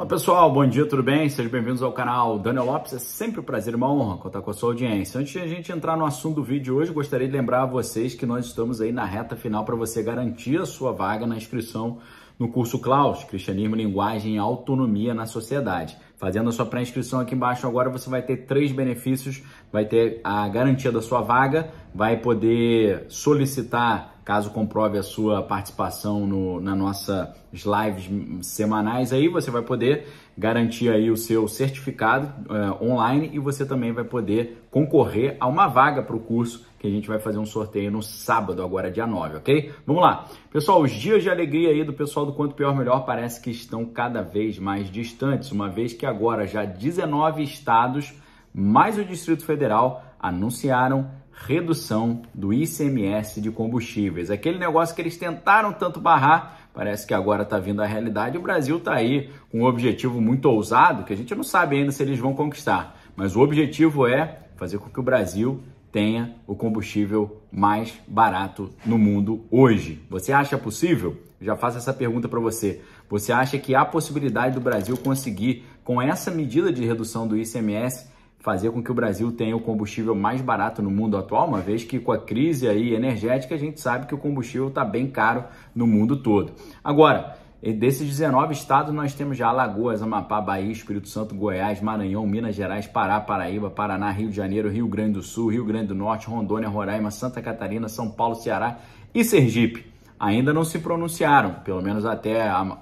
Olá pessoal, bom dia, tudo bem? Sejam bem-vindos ao canal Daniel Lopes. É sempre um prazer e uma honra contar com a sua audiência. Antes de a gente entrar no assunto do vídeo de hoje, gostaria de lembrar a vocês que nós estamos aí na reta final para você garantir a sua vaga na inscrição no curso Klaus, Cristianismo, Linguagem e Autonomia na Sociedade. Fazendo a sua pré-inscrição aqui embaixo agora, você vai ter três benefícios, vai ter a garantia da sua vaga, vai poder solicitar Caso comprove a sua participação no, na nossa lives semanais aí, você vai poder garantir aí o seu certificado uh, online e você também vai poder concorrer a uma vaga para o curso que a gente vai fazer um sorteio no sábado, agora dia 9, ok? Vamos lá. Pessoal, os dias de alegria aí do pessoal do Quanto Pior Melhor parece que estão cada vez mais distantes, uma vez que agora já 19 estados, mais o Distrito Federal, anunciaram redução do ICMS de combustíveis. Aquele negócio que eles tentaram tanto barrar, parece que agora está vindo a realidade. O Brasil está aí com um objetivo muito ousado, que a gente não sabe ainda se eles vão conquistar, mas o objetivo é fazer com que o Brasil tenha o combustível mais barato no mundo hoje. Você acha possível? Já faço essa pergunta para você. Você acha que há possibilidade do Brasil conseguir, com essa medida de redução do ICMS, fazer com que o Brasil tenha o combustível mais barato no mundo atual, uma vez que com a crise aí energética a gente sabe que o combustível está bem caro no mundo todo. Agora, desses 19 estados nós temos já Alagoas, Amapá, Bahia, Espírito Santo, Goiás, Maranhão, Minas Gerais, Pará, Paraíba, Paraná, Rio de Janeiro, Rio Grande do Sul, Rio Grande do Norte, Rondônia, Roraima, Santa Catarina, São Paulo, Ceará e Sergipe. Ainda não se pronunciaram, pelo menos até a,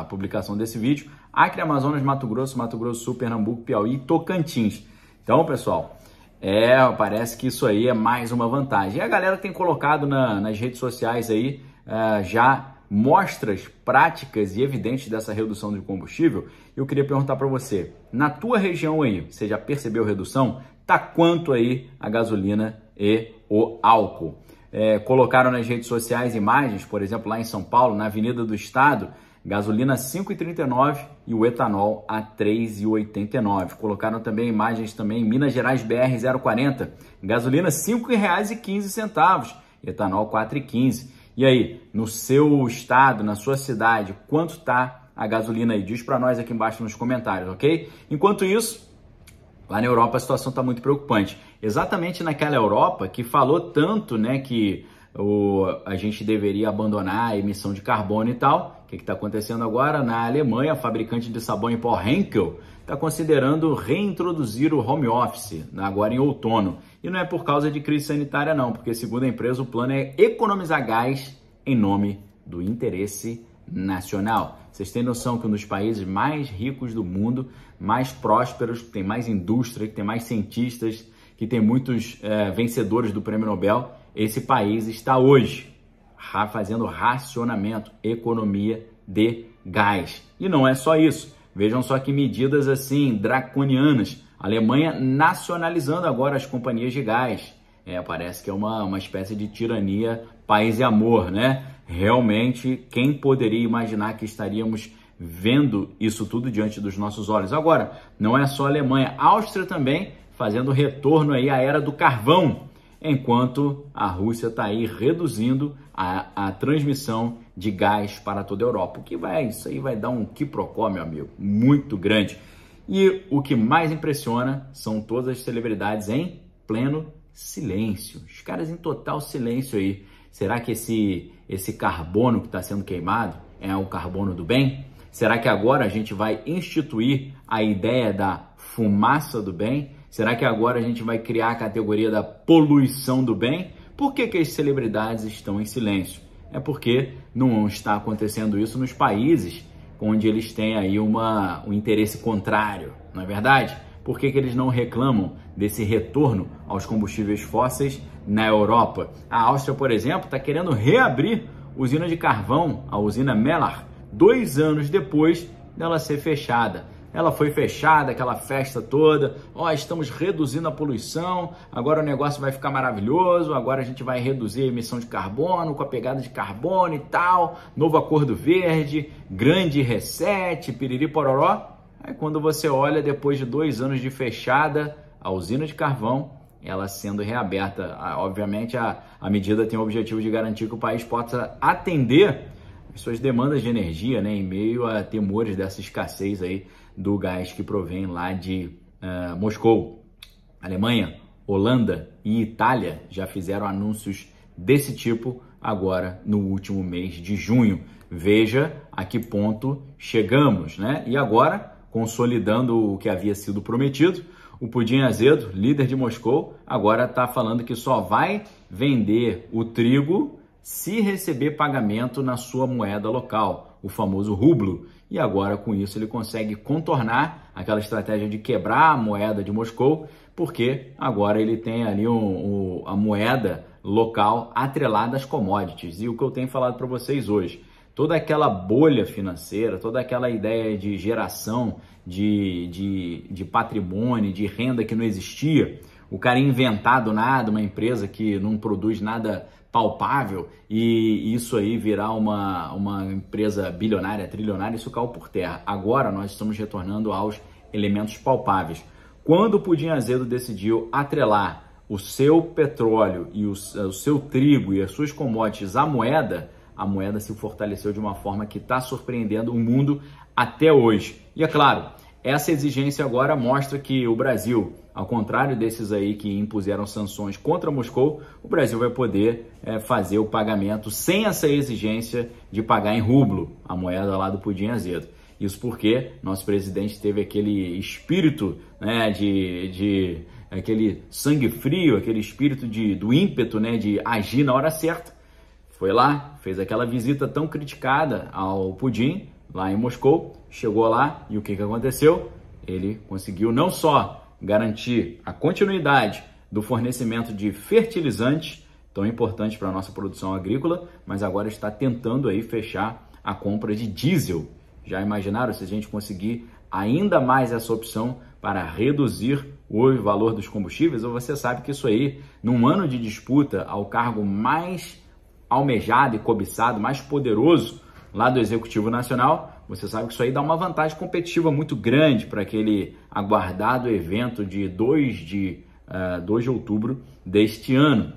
a publicação desse vídeo, Acre, Amazonas, Mato Grosso, Mato Grosso Sul, Pernambuco, Piauí e Tocantins. Então, pessoal, é, parece que isso aí é mais uma vantagem. E a galera tem colocado na, nas redes sociais aí uh, já mostras práticas e evidentes dessa redução de combustível. Eu queria perguntar para você, na tua região aí, você já percebeu redução? Tá quanto aí a gasolina e o álcool? É, colocaram nas redes sociais imagens, por exemplo, lá em São Paulo, na Avenida do Estado, gasolina 5,39 e o etanol a 3,89. Colocaram também imagens também Minas Gerais BR 040, gasolina R$ 5,15, etanol 4,15. E aí, no seu estado, na sua cidade, quanto tá a gasolina aí? Diz para nós aqui embaixo nos comentários, OK? Enquanto isso, lá na Europa a situação está muito preocupante. Exatamente naquela Europa que falou tanto, né, que o, a gente deveria abandonar a emissão de carbono e tal. O que está acontecendo agora? Na Alemanha, a fabricante de sabão em pó Henkel está considerando reintroduzir o home office né, agora em outono. E não é por causa de crise sanitária, não, porque, segundo a empresa, o plano é economizar gás em nome do interesse nacional. Vocês têm noção que um dos países mais ricos do mundo, mais prósperos, que tem mais indústria, que tem mais cientistas, que tem muitos é, vencedores do prêmio Nobel, esse país está hoje, fazendo racionamento, economia de gás. E não é só isso. Vejam só que medidas assim draconianas. A Alemanha nacionalizando agora as companhias de gás. É, parece que é uma, uma espécie de tirania, país e amor, né? Realmente, quem poderia imaginar que estaríamos vendo isso tudo diante dos nossos olhos? Agora, não é só a Alemanha, a Áustria também fazendo retorno aí à era do carvão enquanto a Rússia está aí reduzindo a, a, transmissão de gás para toda a Europa. O que vai, isso aí vai dar um quiprocó, meu amigo, muito grande. E o que mais impressiona são todas as celebridades em pleno silêncio. Os caras em total silêncio aí. Será que esse, esse carbono que está sendo queimado é o carbono do bem? Será que agora a gente vai instituir a ideia da fumaça do bem? Será que agora a gente vai criar a categoria da poluição do bem? Por que, que as celebridades estão em silêncio? É porque não está acontecendo isso nos países onde eles têm aí uma, um interesse contrário, não é verdade? Por que, que eles não reclamam desse retorno aos combustíveis fósseis na Europa? A Áustria, por exemplo, está querendo reabrir usina de carvão, a usina Mellar, dois anos depois dela ser fechada ela foi fechada, aquela festa toda. Ó, oh, estamos reduzindo a poluição, agora o negócio vai ficar maravilhoso, agora a gente vai reduzir a emissão de carbono com a pegada de carbono e tal, novo acordo verde, grande reset, piriri pororó. Aí quando você olha, depois de dois anos de fechada, a usina de carvão, ela sendo reaberta. Ah, obviamente, a, a medida tem o objetivo de garantir que o país possa atender suas demandas de energia, né, em meio a temores dessa escassez aí do gás que provém lá de uh, Moscou. Alemanha, Holanda e Itália já fizeram anúncios desse tipo agora no último mês de junho. Veja a que ponto chegamos, né? E agora, consolidando o que havia sido prometido, o Pudim Azedo, líder de Moscou, agora está falando que só vai vender o trigo se receber pagamento na sua moeda local, o famoso rublo. E agora com isso ele consegue contornar aquela estratégia de quebrar a moeda de Moscou, porque agora ele tem ali um, um, a moeda local atrelada às commodities. E o que eu tenho falado para vocês hoje, toda aquela bolha financeira, toda aquela ideia de geração de, de, de patrimônio, de renda que não existia, o cara inventado nada, uma empresa que não produz nada palpável e isso aí virar uma, uma empresa bilionária, trilionária, isso caiu por terra. Agora nós estamos retornando aos elementos palpáveis. Quando o Pudim Azedo decidiu atrelar o seu petróleo e o, eh, o seu trigo e as suas commodities à moeda, a moeda se fortaleceu de uma forma que está surpreendendo o mundo até hoje. E é claro, essa exigência agora mostra que o Brasil, ao contrário desses aí que impuseram sanções contra Moscou, o Brasil vai poder é, fazer o pagamento sem essa exigência de pagar em rublo, a moeda lá do pudim azedo. Isso porque nosso presidente teve aquele espírito né, de, de aquele sangue frio, aquele espírito de, do ímpeto né, de agir na hora certa. Foi lá, fez aquela visita tão criticada ao Pudim, lá em Moscou, chegou lá e o que, que aconteceu? Ele conseguiu não só garantir a continuidade do fornecimento de fertilizantes, tão importante para a nossa produção agrícola, mas agora está tentando aí fechar a compra de diesel. Já imaginaram se a gente conseguir ainda mais essa opção para reduzir o valor dos combustíveis? Ou você sabe que isso aí, num ano de disputa ao cargo mais almejado e cobiçado, mais poderoso lá do Executivo Nacional, você sabe que isso aí dá uma vantagem competitiva muito grande para aquele aguardado evento de 2 de, uh, eh, 2 de outubro deste ano.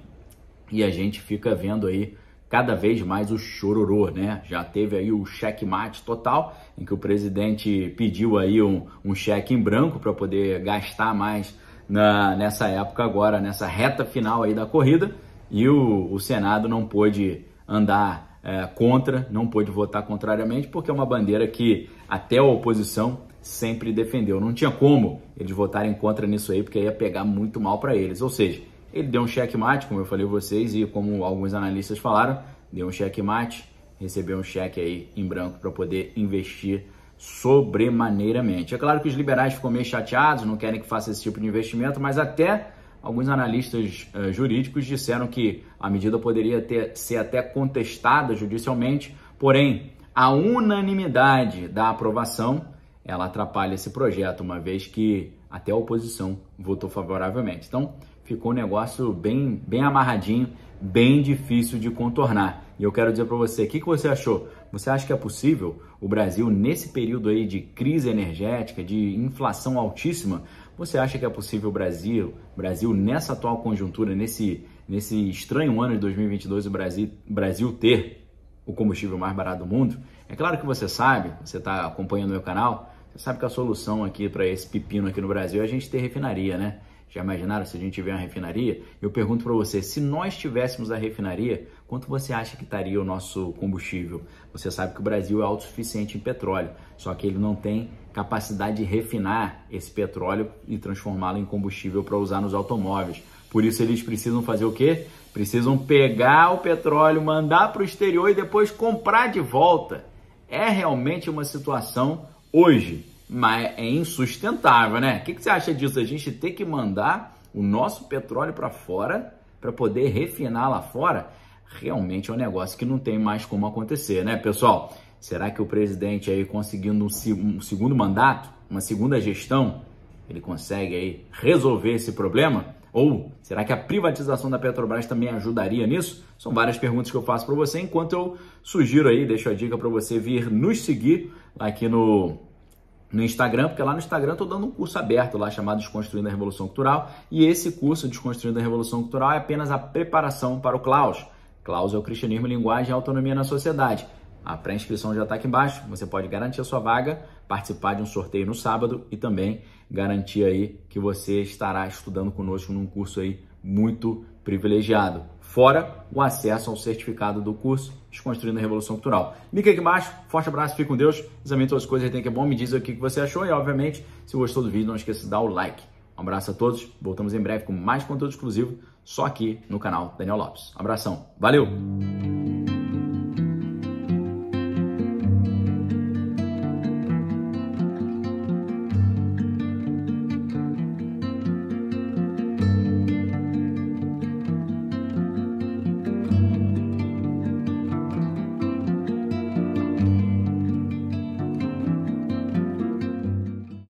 E a gente fica vendo aí cada vez mais o chororô, né? Já teve aí o checkmate total, em que o presidente pediu aí um, um cheque em branco para poder gastar mais na, nessa época agora, nessa reta final aí da corrida, e o, o Senado não pôde andar é, contra, não pôde votar contrariamente, porque é uma bandeira que até a oposição sempre defendeu. Não tinha como eles votarem contra nisso aí, porque ia pegar muito mal para eles. Ou seja, ele deu um checkmate, como eu falei a vocês, e como alguns analistas falaram, deu um checkmate, recebeu um cheque aí em branco para poder investir sobremaneiramente. É claro que os liberais ficam meio chateados, não querem que faça esse tipo de investimento, mas até alguns analistas eh, jurídicos disseram que a medida poderia ter, ser até contestada judicialmente, porém, a unanimidade da aprovação ela atrapalha esse projeto, uma vez que até a oposição votou favoravelmente. Então, ficou um negócio bem, bem amarradinho, bem difícil de contornar. E eu quero dizer para você, o que, que você achou? Você acha que é possível o Brasil, nesse período aí de crise energética, de inflação altíssima, você acha que é possível o Brasil, Brasil nessa atual conjuntura, nesse, nesse estranho ano de 2022, o Brasil, Brasil ter o combustível mais barato do mundo? É claro que você sabe, você está acompanhando o meu canal, você sabe que a solução aqui para esse pepino aqui no Brasil é a gente ter refinaria, né? Já imaginaram se a gente tiver uma refinaria? Eu pergunto para você, se nós tivéssemos a refinaria, Quanto você acha que estaria o nosso combustível? Você sabe que o Brasil é autossuficiente em petróleo, só que ele não tem capacidade de refinar esse petróleo e transformá-lo em combustível para usar nos automóveis. Por isso eles precisam fazer o quê? Precisam pegar o petróleo, mandar para o exterior e depois comprar de volta. É realmente uma situação hoje, mas é insustentável, né? O que, que você acha disso? A gente ter que mandar o nosso petróleo para fora para poder refinar lá fora? realmente é um negócio que não tem mais como acontecer, né, pessoal? Será que o presidente aí conseguindo um, segundo mandato, uma segunda gestão, ele consegue aí resolver esse problema? Ou será que a privatização da Petrobras também ajudaria nisso? São várias perguntas que eu faço para você, enquanto eu sugiro aí, deixo a dica para você vir nos seguir aqui no no Instagram, porque lá no Instagram eu estou dando um curso aberto lá chamado Desconstruindo a Revolução Cultural, e esse curso Desconstruindo a Revolução Cultural é apenas a preparação para o Klaus. Cláusula é Cristianismo, Linguagem e Autonomia na Sociedade. A pré-inscrição já está aqui embaixo, você pode garantir a sua vaga, participar de um sorteio no sábado e também garantir aí que você estará estudando conosco num curso aí muito privilegiado. Fora o acesso ao certificado do curso Desconstruindo a Revolução Cultural. Mica aqui embaixo, forte abraço, fique com Deus, examine todas as coisas, tem que é bom, me diz o que você achou e, obviamente, se gostou do vídeo, não esqueça de dar o like. Um abraço a todos. Voltamos em breve com mais conteúdo exclusivo, só aqui no canal Daniel Lopes. Um abração. Valeu!